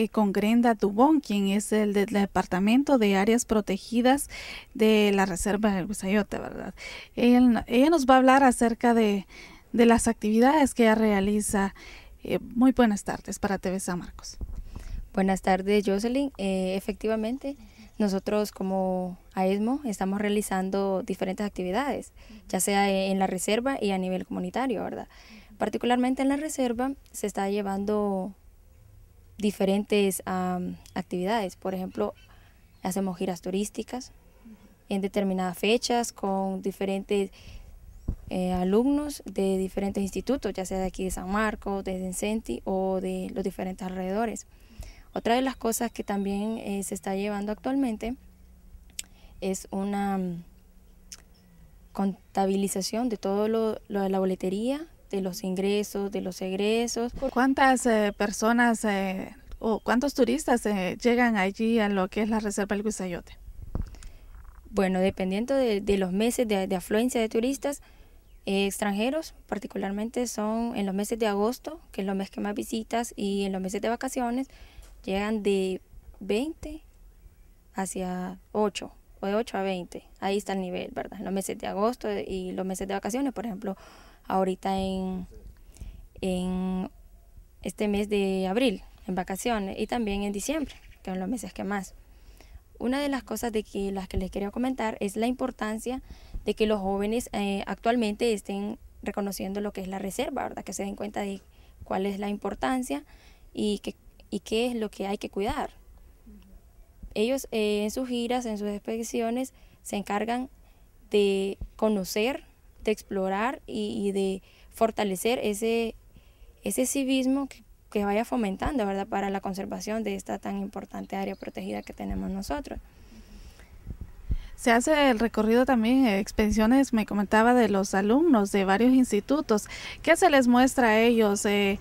Eh, con Grenda Dubón, quien es el del Departamento de Áreas Protegidas de la Reserva del Gusayote, ¿verdad? ella nos va a hablar acerca de, las actividades que ella realiza. Eh, muy buenas tardes para TV San Marcos. Buenas tardes, Jocelyn. Eh, efectivamente, nosotros como AESMO estamos realizando diferentes actividades, ya sea en la reserva y a nivel comunitario, ¿verdad? Particularmente en la reserva se está llevando diferentes actividades. Por ejemplo, hacemos giras turísticas en determinadas fechas con diferentes eh, alumnos de diferentes institutos, ya sea de aquí de San Marcos, de Encenti o de los diferentes alrededores. Otra de las cosas que también eh, se está llevando actualmente es una mm, contabilización de todo lo, lo de la boletería de los ingresos, de los egresos. ¿Cuántas eh, personas eh, o cuántos turistas eh, llegan allí a lo que es la Reserva del Guisayote? Bueno, dependiendo de, los meses de, afluencia de turistas extranjeros, particularmente son en los meses de agosto, que es los mes que más visitas, y en los meses de vacaciones llegan de 20 hacia 8 de 8 a 20. Ahí está el nivel, ¿verdad? los meses de agosto y los meses de vacaciones, por ejemplo, ahorita en, este mes de abril, en vacaciones, y también en diciembre, que son los meses que más. Una de las cosas de que, las que les quería comentar es la importancia de que los jóvenes eh, actualmente estén reconociendo lo que es la reserva, ¿verdad? Que se den cuenta de cuál es la importancia y, que, y qué es lo que hay que cuidar ellos eh, en sus giras, en sus expediciones, se encargan de conocer, de explorar y, de fortalecer ese, civismo que, vaya fomentando, ¿verdad?, para la conservación de esta tan importante área protegida que tenemos nosotros. Se hace el recorrido también, eh, expediciones, me comentaba, de los alumnos de varios institutos. ¿Qué se les muestra a ellos eh,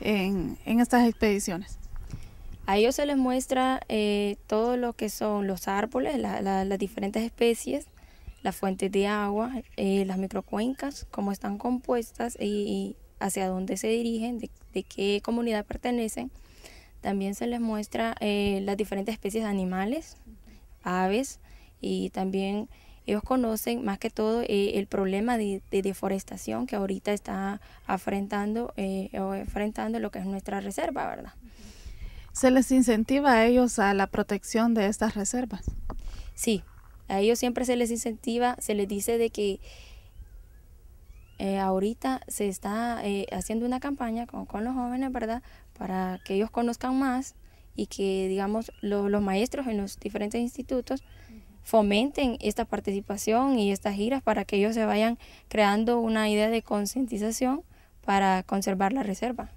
en estas expediciones? A ellos se les muestra eh, todo lo que son los árboles, las diferentes especies, las fuentes de agua, eh, las microcuencas, cómo están compuestas y, hacia dónde se dirigen, de, qué comunidad pertenecen. También se les muestra eh, las diferentes especies de animales, aves, y también ellos conocen más que todo el problema de, deforestación que ahorita está afrontando o enfrentando lo que es nuestra reserva, ¿verdad? ¿Se les incentiva a ellos a la protección de estas reservas? Sí, a ellos siempre se les incentiva, se les dice de que eh, ahorita se está eh, haciendo una campaña con, los jóvenes, ¿verdad? Para que ellos conozcan más y que, digamos, los maestros en los diferentes institutos fomenten esta participación y estas giras para que ellos se vayan creando una idea de concientización para conservar la reserva.